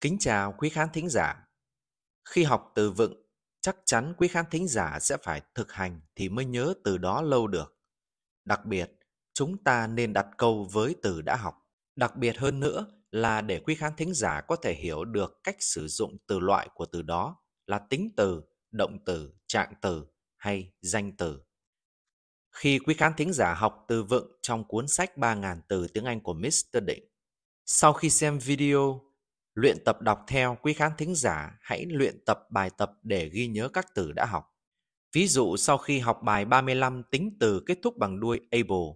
Kính chào quý khán thính giả. Khi học từ vựng, chắc chắn quý khán thính giả sẽ phải thực hành thì mới nhớ từ đó lâu được. Đặc biệt, chúng ta nên đặt câu với từ đã học. Đặc biệt hơn nữa là để quý khán thính giả có thể hiểu được cách sử dụng từ loại của từ đó là tính từ, động từ, trạng từ hay danh từ. Khi quý khán thính giả học từ vựng trong cuốn sách 3.000 từ tiếng Anh của Mr. Định, sau khi xem video Luyện tập đọc theo quý khán thính giả hãy luyện tập bài tập để ghi nhớ các từ đã học. Ví dụ sau khi học bài 35 tính từ kết thúc bằng đuôi able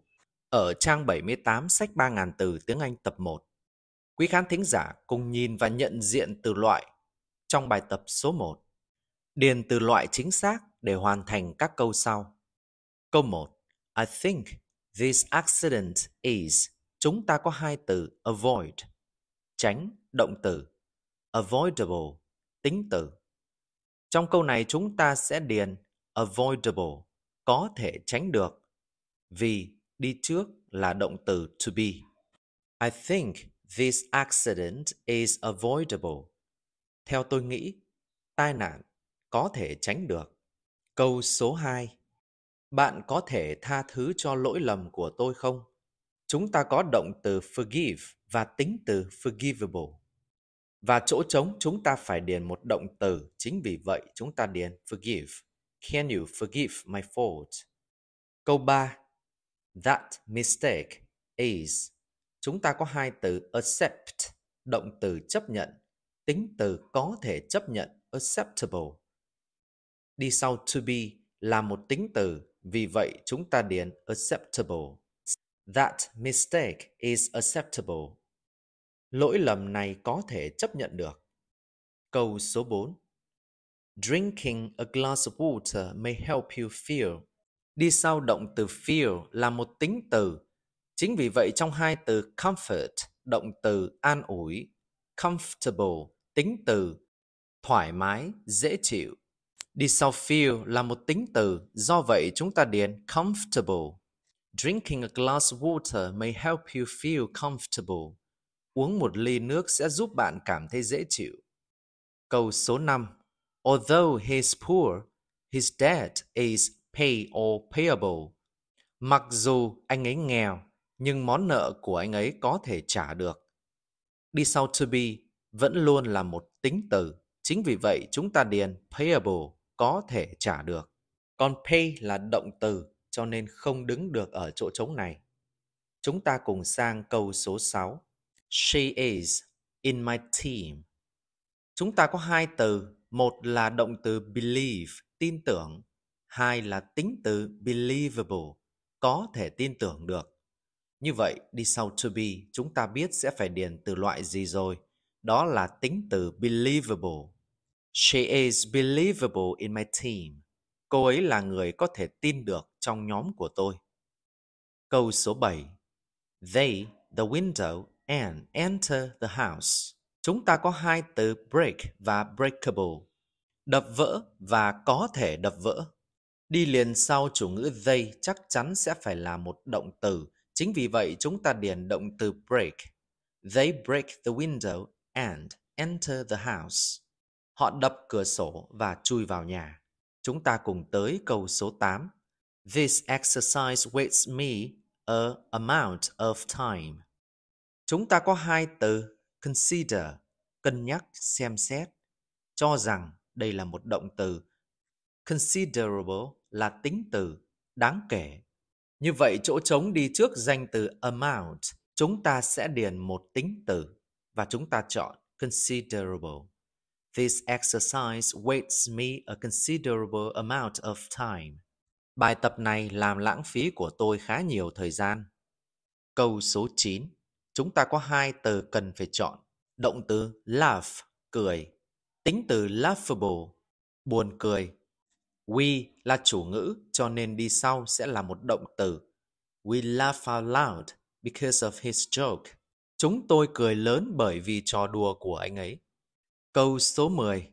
ở trang 78 sách 3.000 từ tiếng Anh tập 1. Quý khán thính giả cùng nhìn và nhận diện từ loại trong bài tập số 1. Điền từ loại chính xác để hoàn thành các câu sau. Câu 1. I think this accident is. Chúng ta có hai từ avoid tránh, động từ. Avoidable, tính từ. Trong câu này chúng ta sẽ điền avoidable, có thể tránh được, vì đi trước là động từ to be. I think this accident is avoidable. Theo tôi nghĩ, tai nạn có thể tránh được. Câu số 2. Bạn có thể tha thứ cho lỗi lầm của tôi không? chúng ta có động từ forgive và tính từ forgivable. Và chỗ trống chúng ta phải điền một động từ, chính vì vậy chúng ta điền forgive. Can you forgive my fault? Câu 3. That mistake is. Chúng ta có hai từ accept, động từ chấp nhận, tính từ có thể chấp nhận acceptable. Đi sau to be là một tính từ, vì vậy chúng ta điền acceptable. That mistake is acceptable. Lỗi lầm này có thể chấp nhận được. Câu số 4. Drinking a glass of water may help you feel. Đi sau động từ feel là một tính từ. Chính vì vậy trong hai từ comfort, động từ an ủi, comfortable, tính từ, thoải mái, dễ chịu. Đi sau feel là một tính từ, do vậy chúng ta điền comfortable Drinking a glass of water may help you feel comfortable. Uống một ly nước sẽ giúp bạn cảm thấy dễ chịu. Câu số 5. Although he's poor, his debt is pay or payable. Mặc dù anh ấy nghèo, nhưng món nợ của anh ấy có thể trả được. Đi sau to be vẫn luôn là một tính từ. Chính vì vậy chúng ta điền payable có thể trả được. Còn pay là động từ cho nên không đứng được ở chỗ trống này. Chúng ta cùng sang câu số 6. She is in my team. Chúng ta có hai từ, một là động từ believe, tin tưởng, hai là tính từ believable, có thể tin tưởng được. Như vậy, đi sau to be, chúng ta biết sẽ phải điền từ loại gì rồi. Đó là tính từ believable. She is believable in my team. Cô ấy là người có thể tin được trong nhóm của tôi. Câu số 7. They, the window, and enter the house. Chúng ta có hai từ break và breakable. Đập vỡ và có thể đập vỡ. Đi liền sau chủ ngữ they chắc chắn sẽ phải là một động từ. Chính vì vậy chúng ta điền động từ break. They break the window and enter the house. Họ đập cửa sổ và chui vào nhà. Chúng ta cùng tới câu số 8. This exercise wastes me a amount of time. Chúng ta có hai từ consider, cân nhắc, xem xét, cho rằng đây là một động từ. Considerable là tính từ, đáng kể. Như vậy chỗ trống đi trước danh từ amount, chúng ta sẽ điền một tính từ và chúng ta chọn considerable. This exercise wastes me a considerable amount of time. Bài tập này làm lãng phí của tôi khá nhiều thời gian. Câu số 9. Chúng ta có hai từ cần phải chọn. Động từ laugh, cười. Tính từ laughable, buồn cười. We là chủ ngữ cho nên đi sau sẽ là một động từ. We laugh out loud because of his joke. Chúng tôi cười lớn bởi vì trò đùa của anh ấy. Câu số 10.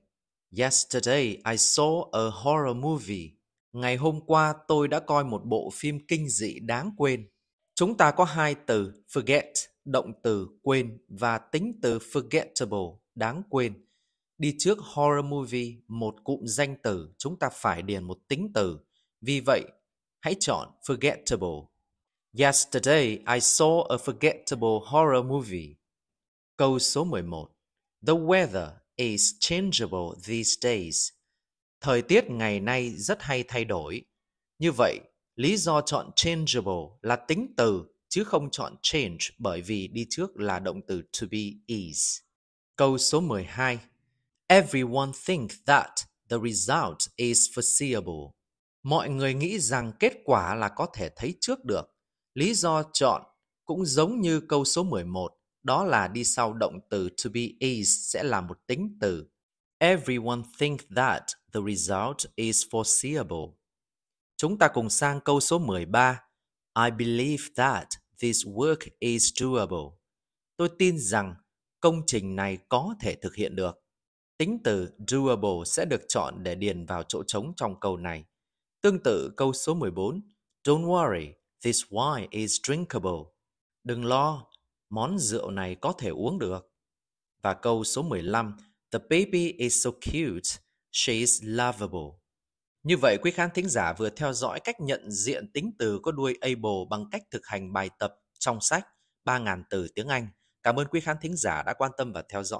Yesterday I saw a horror movie. Ngày hôm qua tôi đã coi một bộ phim kinh dị đáng quên. Chúng ta có hai từ forget, động từ quên và tính từ forgettable, đáng quên. Đi trước horror movie, một cụm danh từ, chúng ta phải điền một tính từ. Vì vậy, hãy chọn forgettable. Yesterday I saw a forgettable horror movie. Câu số 11. The weather is changeable these days. Thời tiết ngày nay rất hay thay đổi. Như vậy, lý do chọn changeable là tính từ chứ không chọn change bởi vì đi trước là động từ to be is. Câu số 12. Everyone thinks that the result is foreseeable. Mọi người nghĩ rằng kết quả là có thể thấy trước được. Lý do chọn cũng giống như câu số 11, đó là đi sau động từ to be is sẽ là một tính từ Everyone think that the result is foreseeable. Chúng ta cùng sang câu số 13. I believe that this work is doable. Tôi tin rằng công trình này có thể thực hiện được. Tính từ doable sẽ được chọn để điền vào chỗ trống trong câu này. Tương tự câu số 14, Don't worry, this wine is drinkable. Đừng lo, món rượu này có thể uống được. Và câu số 15, The baby is so cute. She is lovable. Như vậy, quý khán thính giả vừa theo dõi cách nhận diện tính từ có đuôi able bằng cách thực hành bài tập trong sách 3.000 từ tiếng Anh. Cảm ơn quý khán thính giả đã quan tâm và theo dõi.